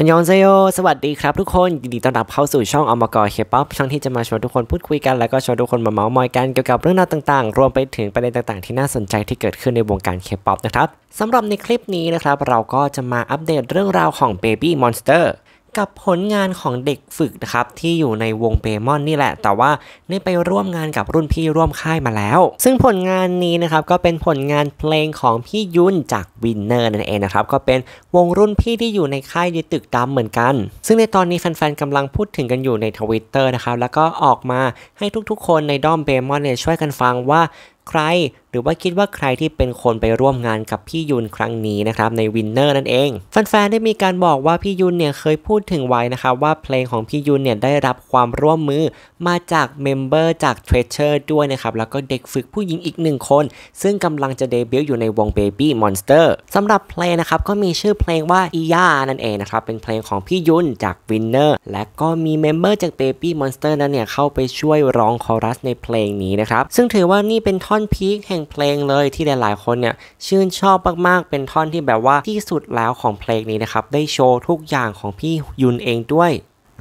อันยองเซโยสวัสดีครับทุกคนยินดีต้อนรับเข้าสู่ช่องอมกอเคป๊อปช่องที่จะมาชวนทุกคนพูดคุยกันแล้วก็ชวนทุกคนมาเมาส์มอยกันเกี่ยวกับเรื่องราวต่างๆ รวมไปถึงประเด็นต่างๆที่น่าสนใจที่เกิดขึ้นในวงการเคป๊อปนะครับสำหรับในคลิปนี้นะครับเราก็จะมาอัปเดตเรื่องราวของ Baby Monster กับผลงานของเด็กฝึกนะครับที่อยู่ในวงเปมอน นี่แหละ แต่ว่าได้ไปร่วมงานกับรุ่นพี่ร่วมค่ายมาแล้ว ซึ่งผลงานนี้นะครับก็เป็นผลงานเพลงของพี่ยุนจากวินเนอร์นั่นเองนะครับก็เป็นวงรุ่นพี่ที่อยู่ในค่ายในตึกดำเหมือนกัน ซึ่งในตอนนี้แฟนๆกำลังพูดถึงกันอยู่ในทวิตเตอร์นะครับแล้วก็ออกมาให้ทุกๆคนในด้อมเปมอนเนี่ยช่วยกันฟังว่าใคร หรือว่าคิดว่าใครที่เป็นคนไปร่วมงานกับพี่ยุนครั้งนี้นะครับในวินเนอร์นั่นเองแฟนๆได้มีการบอกว่าพี่ยุนเนี่ยเคยพูดถึงไว้นะครับว่าเพลงของพี่ยุนเนี่ยได้รับความร่วมมือ มาจากเมมเบอร์จากเทรเชอร์ด้วยนะครับแล้วก็เด็กฝึกผู้หญิงอีกหนึ่งคน ซึ่งกำลังจะเดบิวต์อยู่ในวง Baby Monster สำหรับเพลงนะครับก็มีชื่อเพลงว่าอีย่านั่นเองนะครับเป็นเพลงของพี่ยุนจากวินเนอร์และก็มีเมมเบอร์จาก Baby Monster นั้นเนี่ยเข้าไปช่วยร้องคอรัสในเพลงนี้นะครับซึ่งถือว่านี่เป็นท่อนอนพีคแห่งเพลงเลยที่หลาย ๆคนเนี่ยชื่นชอบมากๆ เป็นท่อนที่แบบว่าที่สุดแล้วของเพลงนี้นะครับได้โชว์ทุกอย่างของพี่ยุนเองด้วย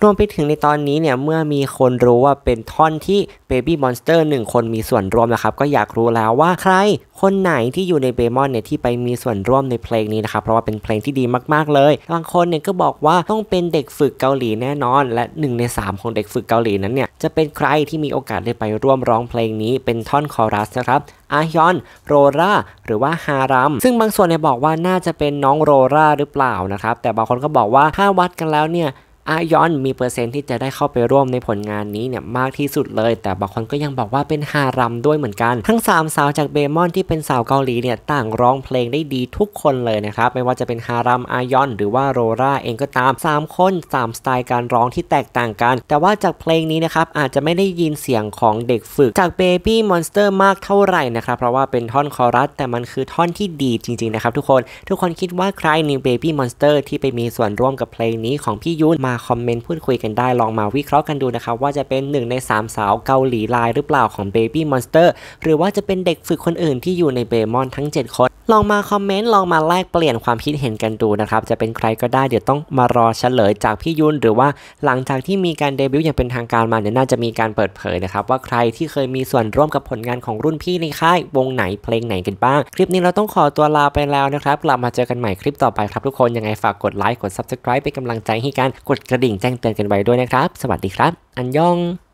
รวมไปถึงในตอนนี้เนี่ยเมื่อมีคนรู้ว่าเป็นท่อนที่ Baby Monster 1คนมีส่วนร่วมนะครับก็อยากรู้แล้วว่าใครคนไหนที่อยู่ในเบมอนเนี่ยที่ไปมีส่วนร่วมในเพลงนี้นะครับเพราะว่าเป็นเพลงที่ดีมากๆเลยบางคนเนี่ยก็บอกว่าต้องเป็นเด็กฝึกเกาหลีแน่นอน และ1ใน3ของเด็กฝึกเกาหลีนั้นเนี่ยจะเป็นใครที่มีโอกาสได้ไปร่วมร้องเพลงนี้เป็นท่อนคอรัสนะครับ อาฮยอนโรราหรือว่าฮารัมซึ่งบางส่วนเนี่ยบอกว่าน่าจะเป็นน้องโรราหรือเปล่านะครับ แต่บางคนก็บอกว่าถ้าวัดกันแล้วเนี่ยอายอนมีเปอร์เซนต์ที่จะได้เข้าไปร่วมในผลงานนี้เนี่ยมากที่สุดเลย แต่บางคนก็ยังบอกว่าเป็นฮารัมด้วยเหมือนกัน ทั้ง 3 สาวจากเบมอนที่เป็นสาวเกาหลีเนี่ยต่างร้องเพลงได้ดีทุกคนเลยนะครับ ไม่ว่าจะเป็นฮารัมอายอนหรือว่าโรราเองก็ตาม 3 คน 3 สไตล์การร้องที่แตกต่างกัน แต่ว่าจากเพลงนี้นะครับอาจจะไม่ได้ยินเสียงของเด็กฝึก จากเบบี้มอนสเตอร์มากเท่าไหร่นะครับเพราะว่าเป็นท่อนคอรัสแต่มันคือท่อนที่ดีจริงๆนะครับทุกคนทุกคนคิดว่าใครนิวเบบี้มอนสเตอร์ที่ไปมีส่วนร่วมกับเพลงนี้ของพี่ยุนมาคอมเมนต์พูดคุยกันได้ลองมาวิเคราะห์กันดูนะครับว่าจะเป็นหนึ่งใน 3 สาวเกาหลีลายหรือเปล่าของ Baby Monster หรือว่าจะเป็นเด็กฝึกคนอื่นที่อยู่ในเบมอนทั้ง 7 คนลองมาคอมเมนต์ลองมาแลกเปลี่ยนความคิดเห็นกันดูนะครับจะเป็นใครก็ได้เดี๋ยวต้องมารอเฉลยจากพี่ยุนหรือว่าหลังจากที่มีการเดบิวต์อย่างเป็นทางการมาเนี่ยน่าจะมีการเปิดเผยนะครับ ว่าใครที่เคยมีส่วนร่วมกับผลงานของรุ่นพี่ในค่าย วงไหนเพลงไหนกันบ้างคลิปนี้เราต้องขอตัวลาไปแล้วนะครับกลับมาเจอกันใหม่คลิปต่อไปครับทุกคนยังไงฝากกดไลค์กด subscribe เป็นกำลังใจให้กันกดกระดิ่งแจ้งเตือนกันไว้ด้วยนะครับ สวัสดีครับ อันยอง